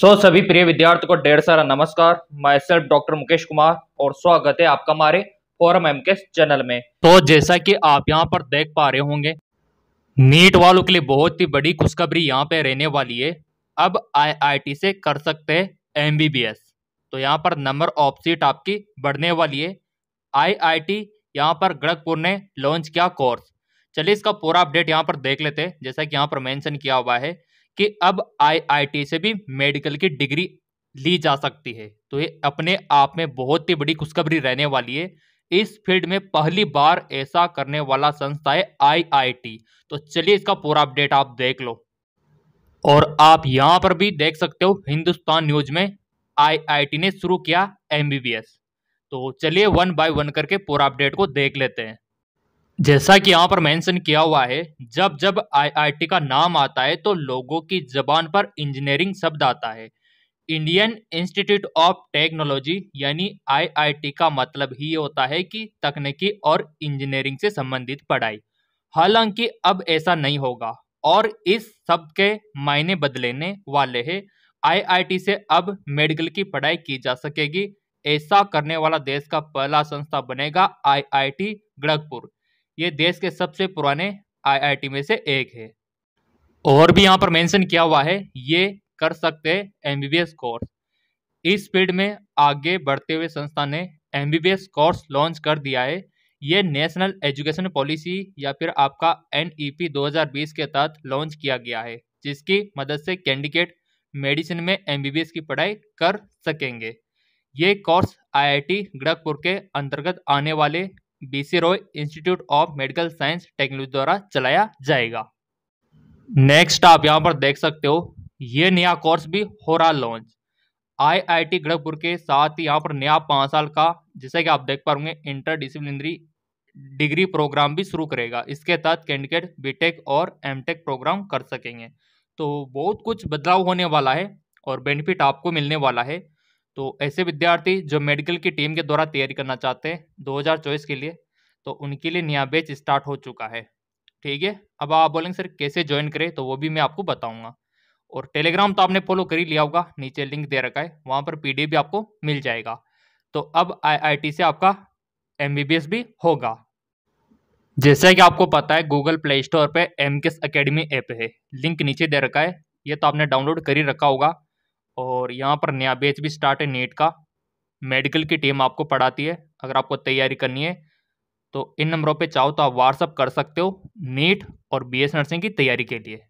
सो so, सभी प्रिय विद्यार्थियों को ढेर सारा नमस्कार मैं सेल्फ डॉक्टर मुकेश कुमार और स्वागत है आपका हमारे फोरम एम के चैनल में तो जैसा कि आप यहाँ पर देख पा रहे होंगे नीट वालों के लिए बहुत ही बड़ी खुशखबरी यहाँ पे रहने वाली है अब आईआईटी से कर सकते हैं एमबीबीएस तो यहाँ पर नंबर ऑफ सीट आपकी बढ़ने वाली है आई यहाँ पर गड़कपुर ने लॉन्च किया कोर्स चलिए इसका पूरा अपडेट यहाँ पर देख लेते हैं जैसा कि यहाँ पर मैंशन किया हुआ है कि अब आईआईटी से भी मेडिकल की डिग्री ली जा सकती है तो ये अपने आप में बहुत ही बड़ी खुशखबरी रहने वाली है इस फील्ड में पहली बार ऐसा करने वाला संस्था है आईआईटी तो चलिए इसका पूरा अपडेट आप देख लो और आप यहाँ पर भी देख सकते हो हिंदुस्तान न्यूज में आईआईटी ने शुरू किया एमबीबीएस तो चलिए वन बाय वन करके पूरा अपडेट को देख लेते हैं जैसा कि यहाँ पर मेंशन किया हुआ है जब जब आईआईटी का नाम आता है तो लोगों की जबान पर इंजीनियरिंग शब्द आता है इंडियन इंस्टीट्यूट ऑफ टेक्नोलॉजी यानी आईआईटी का मतलब ही होता है कि तकनीकी और इंजीनियरिंग से संबंधित पढ़ाई हालांकि अब ऐसा नहीं होगा और इस शब्द के मायने बदलेने वाले हैं आई से अब मेडिकल की पढ़ाई की जा सकेगी ऐसा करने वाला देश का पहला संस्था बनेगा आई गोरखपुर ये देश के सबसे पुराने आईआईटी में से एक है और भी यहाँ पर मेंशन किया हुआ है ये कर सकते हैं एमबीबीएस कोर्स इस फील्ड में आगे बढ़ते हुए संस्था ने एमबीबीएस कोर्स लॉन्च कर दिया है ये नेशनल एजुकेशन पॉलिसी या फिर आपका एन 2020 e के तहत लॉन्च किया गया है जिसकी मदद से कैंडिडेट मेडिसिन में एम की पढ़ाई कर सकेंगे ये कोर्स आईआईटी आई के अंतर्गत आने वाले BC Roy Institute of Medical Science Technology द्वारा चलाया जाएगा नेक्स्ट आप यहाँ पर देख सकते हो ये नया कोर्स भी हो रहा लॉन्च आईआईटी खड़गपुर के साथ ही यहाँ पर नया पाँच साल का जैसे कि आप देख पाओगे इंटर डिसिप्लिनरी डिग्री प्रोग्राम भी शुरू करेगा इसके तहत कैंडिडेट बीटेक और एमटेक प्रोग्राम कर सकेंगे तो बहुत कुछ बदलाव होने वाला है और बेनिफिट आपको मिलने वाला है तो ऐसे विद्यार्थी जो मेडिकल की टीम के द्वारा तैयारी करना चाहते हैं दो हज़ार चौबीस के लिए तो उनके लिए नया बैच स्टार्ट हो चुका है ठीक है अब आप बोलेंगे सर कैसे ज्वाइन करें तो वो भी मैं आपको बताऊंगा और टेलीग्राम तो आपने फॉलो कर ही लिया होगा नीचे लिंक दे रखा है वहाँ पर पी भी आपको मिल जाएगा तो अब आई से आपका एम भी होगा जैसा कि आपको पता है गूगल प्ले स्टोर पर एम के एकेडमी ऐप है लिंक नीचे दे रखा है ये तो आपने डाउनलोड कर ही रखा होगा और यहाँ पर नया बैच भी स्टार्ट है नेट का मेडिकल की टीम आपको पढ़ाती है अगर आपको तैयारी करनी है तो इन नंबरों पे चाहो तो आप व्हाट्सअप कर सकते हो नीट और बी एस नर्सिंग की तैयारी के लिए